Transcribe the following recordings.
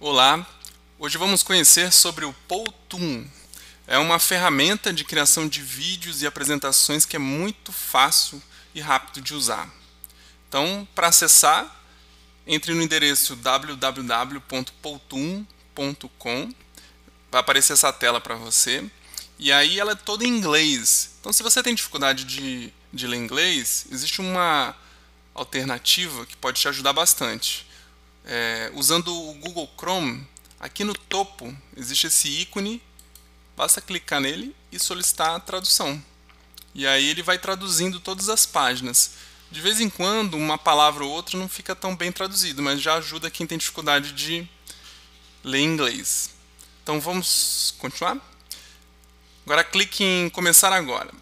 Olá, hoje vamos conhecer sobre o Powtoon. É uma ferramenta de criação de vídeos e apresentações que é muito fácil e rápido de usar. Então, para acessar, entre no endereço www.powtoon.com vai aparecer essa tela para você. E aí ela é toda em inglês. Então, se você tem dificuldade de, de ler inglês, existe uma alternativa que pode te ajudar bastante é, usando o Google Chrome, aqui no topo existe esse ícone, basta clicar nele e solicitar a tradução. E aí ele vai traduzindo todas as páginas. De vez em quando, uma palavra ou outra não fica tão bem traduzido, mas já ajuda quem tem dificuldade de ler inglês. Então vamos continuar? Agora clique em começar agora.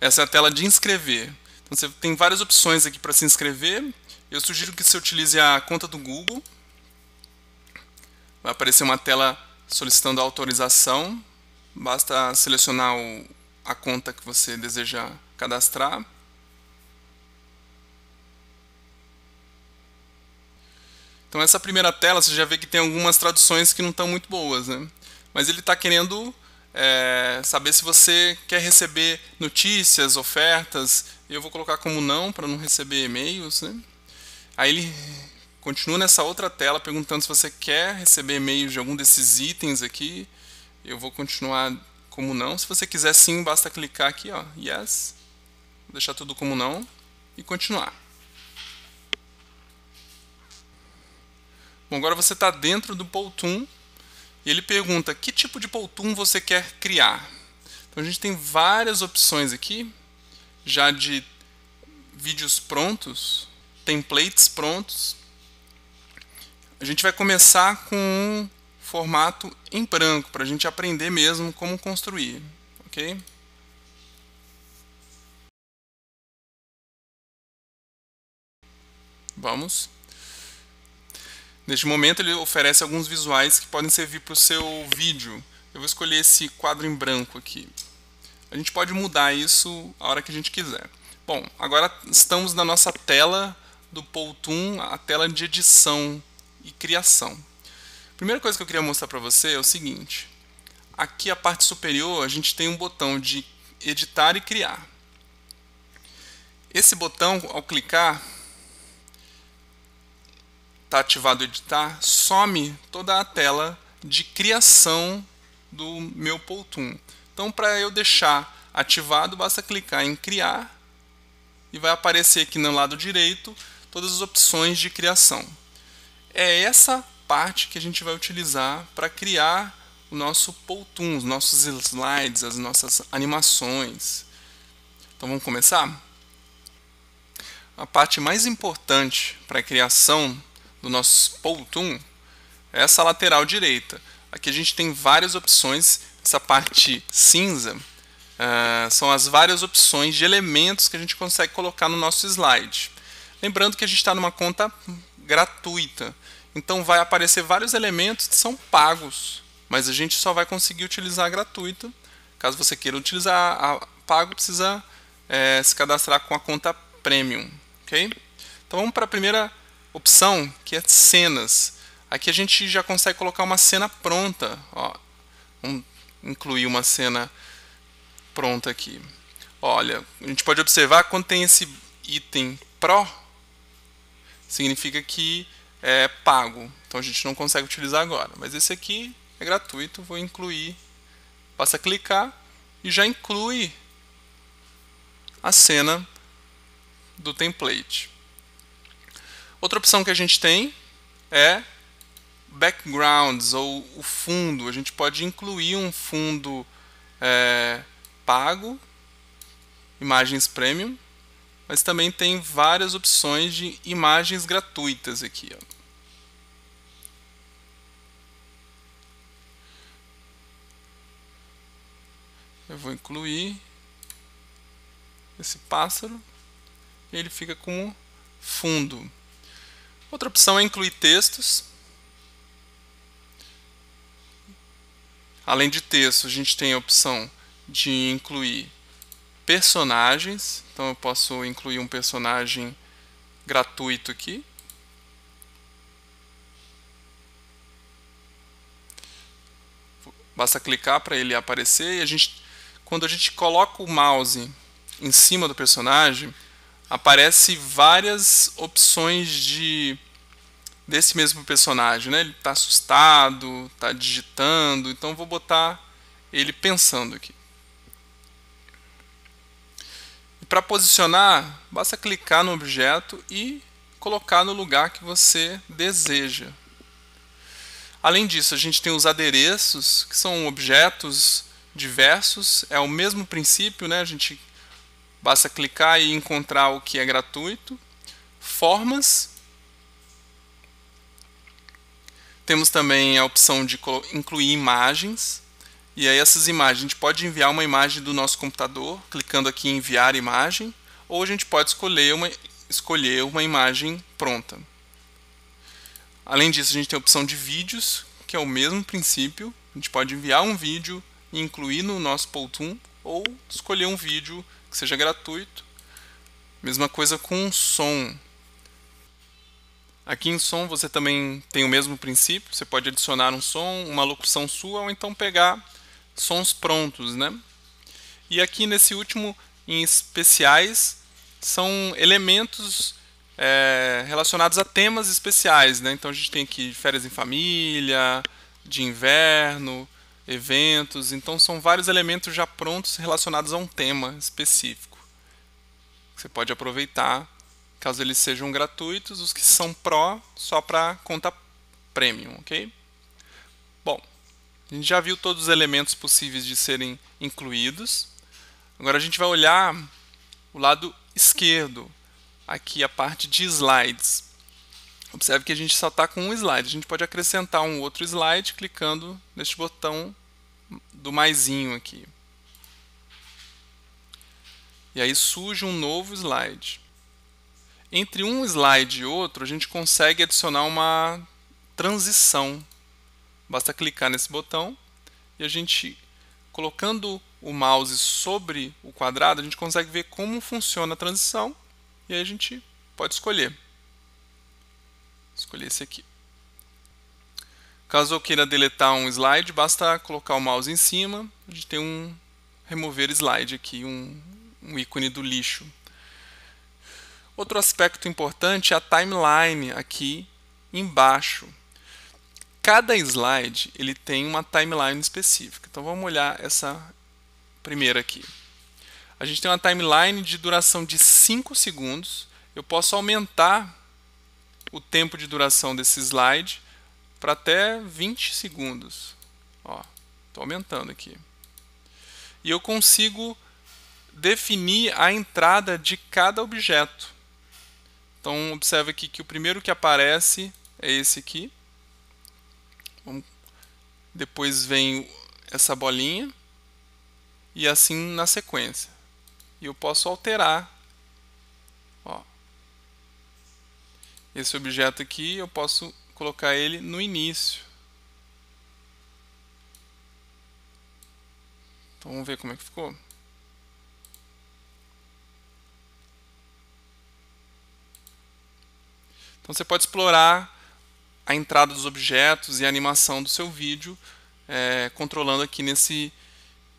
Essa é a tela de inscrever. Você tem várias opções aqui para se inscrever. Eu sugiro que você utilize a conta do Google. Vai aparecer uma tela solicitando autorização. Basta selecionar o, a conta que você deseja cadastrar. Então essa primeira tela você já vê que tem algumas traduções que não estão muito boas, né? Mas ele está querendo é, saber se você quer receber notícias, ofertas. Eu vou colocar como não para não receber e-mails. Né? Aí ele continua nessa outra tela perguntando se você quer receber e-mails de algum desses itens aqui. Eu vou continuar como não. Se você quiser sim, basta clicar aqui, ó, yes. deixar tudo como não e continuar. Bom, agora você está dentro do Powtoon e ele pergunta: que tipo de poltum você quer criar? Então a gente tem várias opções aqui, já de vídeos prontos, templates prontos. A gente vai começar com um formato em branco, para a gente aprender mesmo como construir. ok? Vamos. Neste momento, ele oferece alguns visuais que podem servir para o seu vídeo. Eu vou escolher esse quadro em branco aqui. A gente pode mudar isso a hora que a gente quiser. Bom, agora estamos na nossa tela do Powtoon, a tela de edição e criação. A primeira coisa que eu queria mostrar para você é o seguinte. Aqui a parte superior, a gente tem um botão de editar e criar. Esse botão, ao clicar, está ativado editar, some toda a tela de criação do meu Powtoon. Então, para eu deixar ativado, basta clicar em criar e vai aparecer aqui no lado direito todas as opções de criação. É essa parte que a gente vai utilizar para criar o nosso Powtoon, os nossos slides, as nossas animações. Então vamos começar? A parte mais importante para a criação do nosso Powtoon é essa lateral direita. Aqui a gente tem várias opções, essa parte cinza uh, são as várias opções de elementos que a gente consegue colocar no nosso slide. Lembrando que a gente está numa conta gratuita, então vai aparecer vários elementos que são pagos, mas a gente só vai conseguir utilizar a gratuita. Caso você queira utilizar a pago, precisa é, se cadastrar com a conta premium. Okay? Então vamos para a primeira opção que é cenas. Aqui a gente já consegue colocar uma cena pronta. Ó, vamos incluir uma cena pronta aqui. Olha, a gente pode observar quando tem esse item pro, significa que é pago. Então a gente não consegue utilizar agora. Mas esse aqui é gratuito, vou incluir. Basta clicar e já inclui a cena do template. Outra opção que a gente tem é backgrounds ou o fundo. A gente pode incluir um fundo é, pago, imagens premium, mas também tem várias opções de imagens gratuitas aqui. Ó. Eu vou incluir esse pássaro e ele fica como fundo. Outra opção é incluir textos. Além de texto, a gente tem a opção de incluir personagens. Então eu posso incluir um personagem gratuito aqui. Basta clicar para ele aparecer e a gente, quando a gente coloca o mouse em cima do personagem, aparece várias opções de desse mesmo personagem, né? Ele está assustado, está digitando, então vou botar ele pensando aqui. Para posicionar, basta clicar no objeto e colocar no lugar que você deseja. Além disso, a gente tem os adereços, que são objetos diversos, é o mesmo princípio, né? A gente Basta clicar e encontrar o que é gratuito. Formas. Temos também a opção de incluir imagens. E aí essas imagens, a gente pode enviar uma imagem do nosso computador, clicando aqui em enviar imagem, ou a gente pode escolher uma, escolher uma imagem pronta. Além disso, a gente tem a opção de vídeos, que é o mesmo princípio. A gente pode enviar um vídeo e incluir no nosso Powtoon, ou escolher um vídeo que seja gratuito. Mesma coisa com som. Aqui em som você também tem o mesmo princípio, você pode adicionar um som, uma locução sua, ou então pegar sons prontos. Né? E aqui nesse último, em especiais, são elementos é, relacionados a temas especiais. Né? Então a gente tem aqui férias em família, de inverno, eventos. Então, são vários elementos já prontos relacionados a um tema específico. Você pode aproveitar, caso eles sejam gratuitos, os que são pró só para conta Premium, ok? Bom, a gente já viu todos os elementos possíveis de serem incluídos. Agora a gente vai olhar o lado esquerdo, aqui a parte de slides. Observe que a gente só está com um slide. A gente pode acrescentar um outro slide clicando neste botão do maisinho aqui. E aí surge um novo slide. Entre um slide e outro, a gente consegue adicionar uma transição. Basta clicar nesse botão e a gente, colocando o mouse sobre o quadrado, a gente consegue ver como funciona a transição e aí a gente pode escolher. Escolher esse aqui. Caso eu queira deletar um slide, basta colocar o mouse em cima, a gente tem um remover slide aqui, um, um ícone do lixo. Outro aspecto importante é a timeline aqui embaixo. Cada slide ele tem uma timeline específica. Então vamos olhar essa primeira aqui. A gente tem uma timeline de duração de 5 segundos. Eu posso aumentar o tempo de duração desse slide para até 20 segundos. Ó, tô aumentando aqui. E eu consigo definir a entrada de cada objeto. Então, observe aqui que o primeiro que aparece é esse aqui. Depois vem essa bolinha. E assim na sequência. E eu posso alterar. Ó. Esse objeto aqui eu posso colocar ele no início. Então vamos ver como é que ficou. Então você pode explorar a entrada dos objetos e a animação do seu vídeo, é, controlando aqui nesse,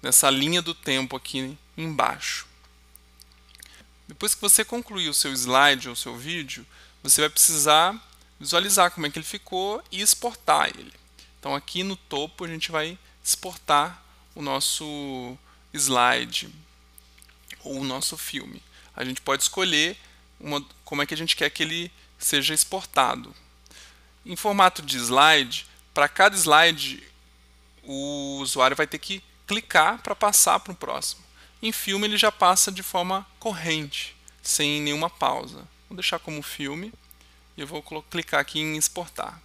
nessa linha do tempo aqui embaixo. Depois que você concluir o seu slide ou o seu vídeo, você vai precisar visualizar como é que ele ficou e exportar ele. Então aqui no topo a gente vai exportar o nosso slide ou o nosso filme. A gente pode escolher uma, como é que a gente quer que ele seja exportado. Em formato de slide, para cada slide o usuário vai ter que clicar para passar para o próximo. Em filme ele já passa de forma corrente, sem nenhuma pausa. Vou deixar como filme e eu vou clicar aqui em exportar.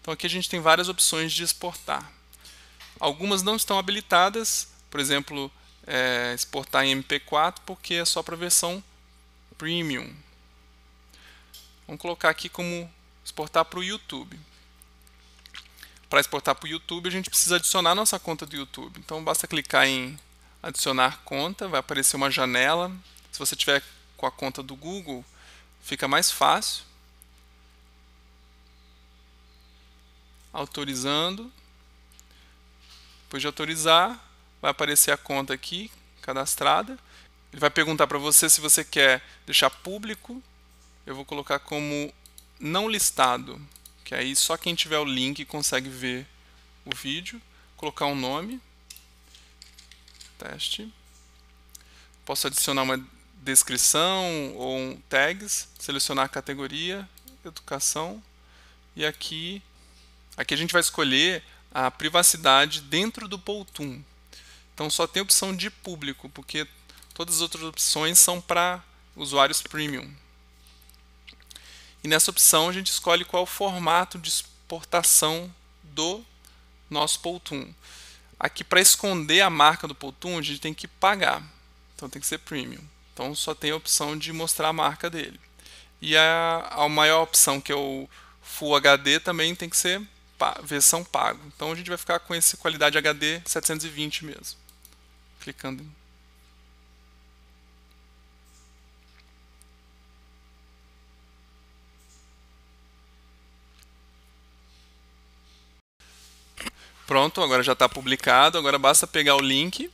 Então aqui a gente tem várias opções de exportar. Algumas não estão habilitadas, por exemplo, é, exportar em MP4 porque é só para a versão Premium. Vamos colocar aqui como exportar para o YouTube. Para exportar para o YouTube, a gente precisa adicionar nossa conta do YouTube. Então basta clicar em adicionar conta, vai aparecer uma janela se você tiver com a conta do Google, fica mais fácil. Autorizando. Depois de autorizar, vai aparecer a conta aqui, cadastrada. Ele vai perguntar para você se você quer deixar público. Eu vou colocar como não listado, que aí só quem tiver o link consegue ver o vídeo. Colocar um nome. Teste. Posso adicionar uma descrição ou um tags, selecionar a categoria, educação, e aqui, aqui a gente vai escolher a privacidade dentro do Powtoon. Então só tem a opção de público, porque todas as outras opções são para usuários premium. E nessa opção a gente escolhe qual o formato de exportação do nosso Powtoon. Aqui para esconder a marca do Powtoon a gente tem que pagar, então tem que ser premium. Então só tem a opção de mostrar a marca dele. E a, a maior opção que é o Full HD também tem que ser pa versão pago. Então a gente vai ficar com essa qualidade HD 720 mesmo. Clicando em Pronto, agora já está publicado. Agora basta pegar o link